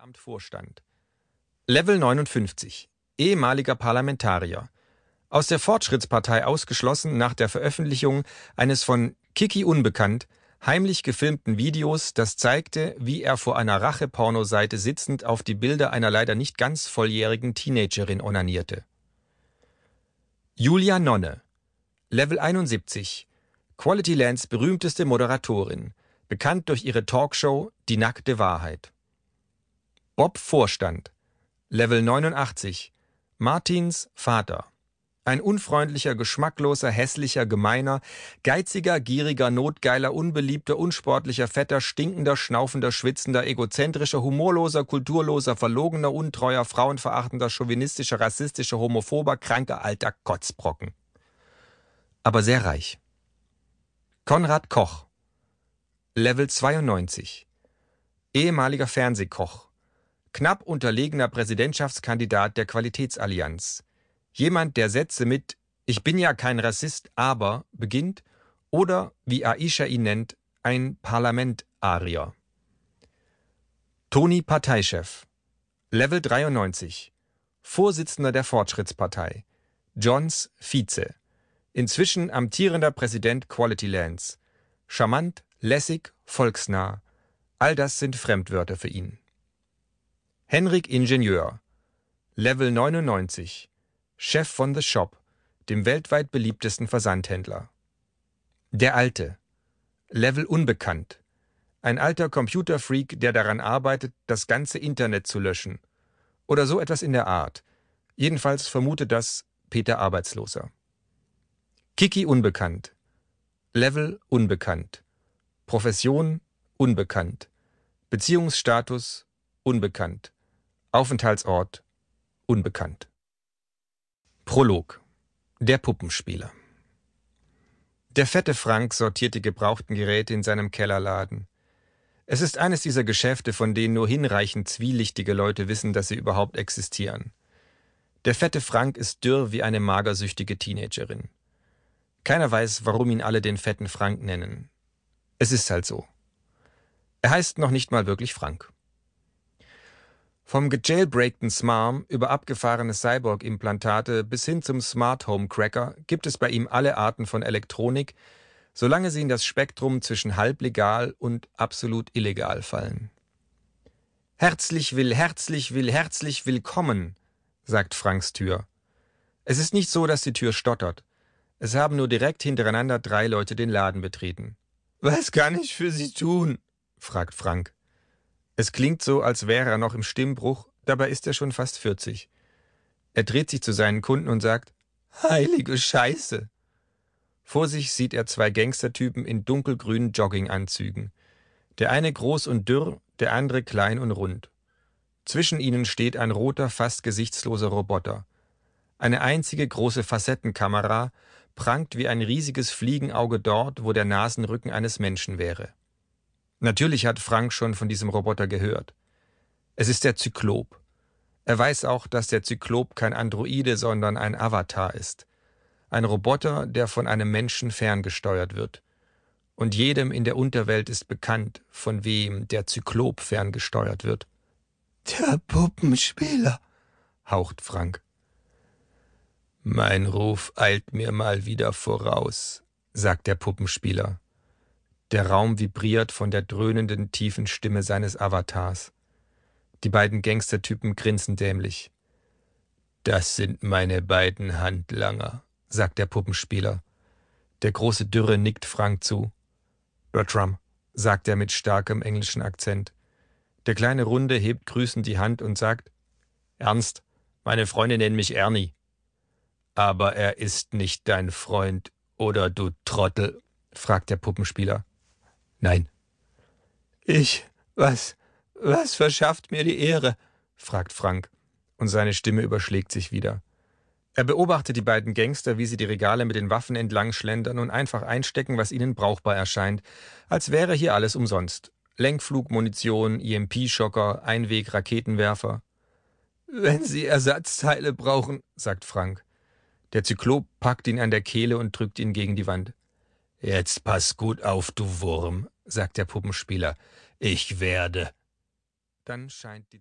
Amtvorstand. Level 59. Ehemaliger Parlamentarier. Aus der Fortschrittspartei ausgeschlossen nach der Veröffentlichung eines von Kiki Unbekannt heimlich gefilmten Videos, das zeigte, wie er vor einer Rache-Pornoseite sitzend auf die Bilder einer leider nicht ganz volljährigen Teenagerin onanierte. Julia Nonne. Level 71. Quality Lands berühmteste Moderatorin, bekannt durch ihre Talkshow Die nackte Wahrheit. Bob Vorstand. Level 89. Martins Vater. Ein unfreundlicher, geschmackloser, hässlicher, gemeiner, geiziger, gieriger, notgeiler, unbeliebter, unsportlicher, fetter, stinkender, schnaufender, schwitzender, egozentrischer, humorloser, kulturloser, verlogener, untreuer, frauenverachtender, chauvinistischer, rassistischer, homophober, kranker, alter Kotzbrocken. Aber sehr reich. Konrad Koch. Level 92. Ehemaliger Fernsehkoch knapp unterlegener Präsidentschaftskandidat der Qualitätsallianz. Jemand, der Sätze mit Ich bin ja kein Rassist, aber beginnt oder, wie Aisha ihn nennt, ein Parlamentarier. Toni Parteichef. Level 93. Vorsitzender der Fortschrittspartei. Johns Vize. Inzwischen amtierender Präsident Quality Lands. Charmant, lässig, volksnah. All das sind Fremdwörter für ihn. Henrik Ingenieur, Level 99, Chef von The Shop, dem weltweit beliebtesten Versandhändler. Der Alte, Level Unbekannt, ein alter Computerfreak, der daran arbeitet, das ganze Internet zu löschen. Oder so etwas in der Art. Jedenfalls vermutet das Peter Arbeitsloser. Kiki Unbekannt, Level Unbekannt, Profession Unbekannt, Beziehungsstatus Unbekannt. Aufenthaltsort unbekannt. Prolog Der Puppenspieler Der fette Frank sortiert die gebrauchten Geräte in seinem Kellerladen. Es ist eines dieser Geschäfte, von denen nur hinreichend zwielichtige Leute wissen, dass sie überhaupt existieren. Der fette Frank ist dürr wie eine magersüchtige Teenagerin. Keiner weiß, warum ihn alle den fetten Frank nennen. Es ist halt so. Er heißt noch nicht mal wirklich Frank. Vom gejailbreakten SMARM über abgefahrene Cyborg-Implantate bis hin zum Smart Home Cracker gibt es bei ihm alle Arten von Elektronik, solange sie in das Spektrum zwischen halblegal und absolut illegal fallen. Herzlich will, herzlich will, herzlich willkommen, sagt Franks Tür. Es ist nicht so, dass die Tür stottert. Es haben nur direkt hintereinander drei Leute den Laden betreten. Was kann ich für Sie tun? fragt Frank. Es klingt so, als wäre er noch im Stimmbruch, dabei ist er schon fast 40. Er dreht sich zu seinen Kunden und sagt, Heilige Scheiße! Vor sich sieht er zwei Gangstertypen in dunkelgrünen Jogginganzügen. Der eine groß und dürr, der andere klein und rund. Zwischen ihnen steht ein roter, fast gesichtsloser Roboter. Eine einzige große Facettenkamera prangt wie ein riesiges Fliegenauge dort, wo der Nasenrücken eines Menschen wäre. Natürlich hat Frank schon von diesem Roboter gehört. Es ist der Zyklop. Er weiß auch, dass der Zyklop kein Androide, sondern ein Avatar ist. Ein Roboter, der von einem Menschen ferngesteuert wird. Und jedem in der Unterwelt ist bekannt, von wem der Zyklop ferngesteuert wird. Der Puppenspieler, haucht Frank. Mein Ruf eilt mir mal wieder voraus, sagt der Puppenspieler. Der Raum vibriert von der dröhnenden, tiefen Stimme seines Avatars. Die beiden Gangstertypen grinsen dämlich. Das sind meine beiden Handlanger, sagt der Puppenspieler. Der große Dürre nickt Frank zu. Bertram, sagt er mit starkem englischen Akzent. Der kleine Runde hebt grüßend die Hand und sagt Ernst, meine Freunde nennen mich Ernie. Aber er ist nicht dein Freund, oder du Trottel? fragt der Puppenspieler. Nein. Ich, was, was verschafft mir die Ehre? fragt Frank, und seine Stimme überschlägt sich wieder. Er beobachtet die beiden Gangster, wie sie die Regale mit den Waffen entlang schlendern und einfach einstecken, was ihnen brauchbar erscheint, als wäre hier alles umsonst. Lenkflugmunition, EMP-Schocker, Einweg-Raketenwerfer. Wenn Sie Ersatzteile brauchen, sagt Frank. Der Zyklop packt ihn an der Kehle und drückt ihn gegen die Wand. Jetzt pass gut auf, du Wurm, sagt der Puppenspieler. Ich werde. Dann scheint die